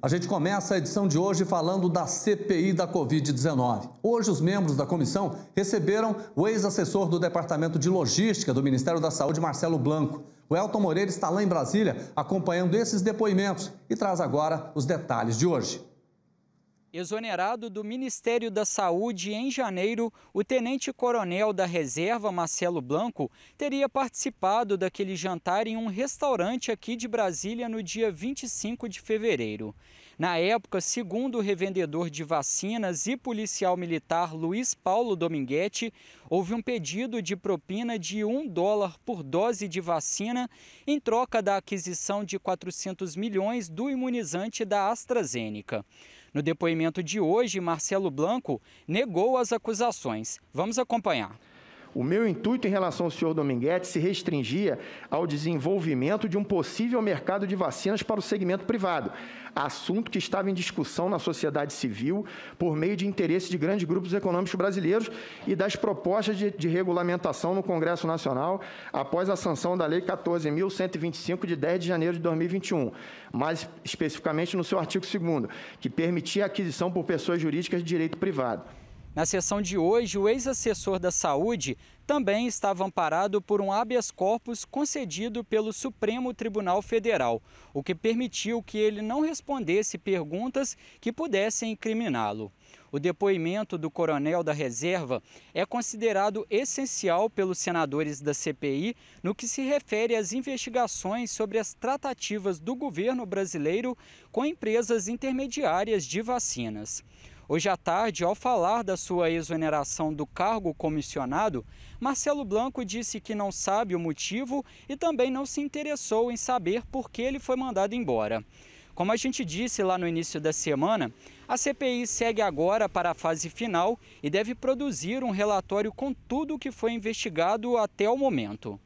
A gente começa a edição de hoje falando da CPI da Covid-19. Hoje, os membros da comissão receberam o ex-assessor do Departamento de Logística do Ministério da Saúde, Marcelo Blanco. O Elton Moreira está lá em Brasília acompanhando esses depoimentos e traz agora os detalhes de hoje. Exonerado do Ministério da Saúde em janeiro, o tenente-coronel da reserva, Marcelo Blanco, teria participado daquele jantar em um restaurante aqui de Brasília no dia 25 de fevereiro. Na época, segundo o revendedor de vacinas e policial militar Luiz Paulo Dominguete, houve um pedido de propina de um dólar por dose de vacina em troca da aquisição de 400 milhões do imunizante da AstraZeneca. No depoimento de hoje, Marcelo Blanco negou as acusações. Vamos acompanhar. O meu intuito em relação ao senhor Dominguete se restringia ao desenvolvimento de um possível mercado de vacinas para o segmento privado, assunto que estava em discussão na sociedade civil por meio de interesse de grandes grupos econômicos brasileiros e das propostas de, de regulamentação no Congresso Nacional após a sanção da Lei 14.125, de 10 de janeiro de 2021, mais especificamente no seu artigo 2, que permitia a aquisição por pessoas jurídicas de direito privado. Na sessão de hoje, o ex-assessor da Saúde também estava amparado por um habeas corpus concedido pelo Supremo Tribunal Federal, o que permitiu que ele não respondesse perguntas que pudessem incriminá-lo. O depoimento do coronel da reserva é considerado essencial pelos senadores da CPI no que se refere às investigações sobre as tratativas do governo brasileiro com empresas intermediárias de vacinas. Hoje à tarde, ao falar da sua exoneração do cargo comissionado, Marcelo Blanco disse que não sabe o motivo e também não se interessou em saber por que ele foi mandado embora. Como a gente disse lá no início da semana, a CPI segue agora para a fase final e deve produzir um relatório com tudo o que foi investigado até o momento.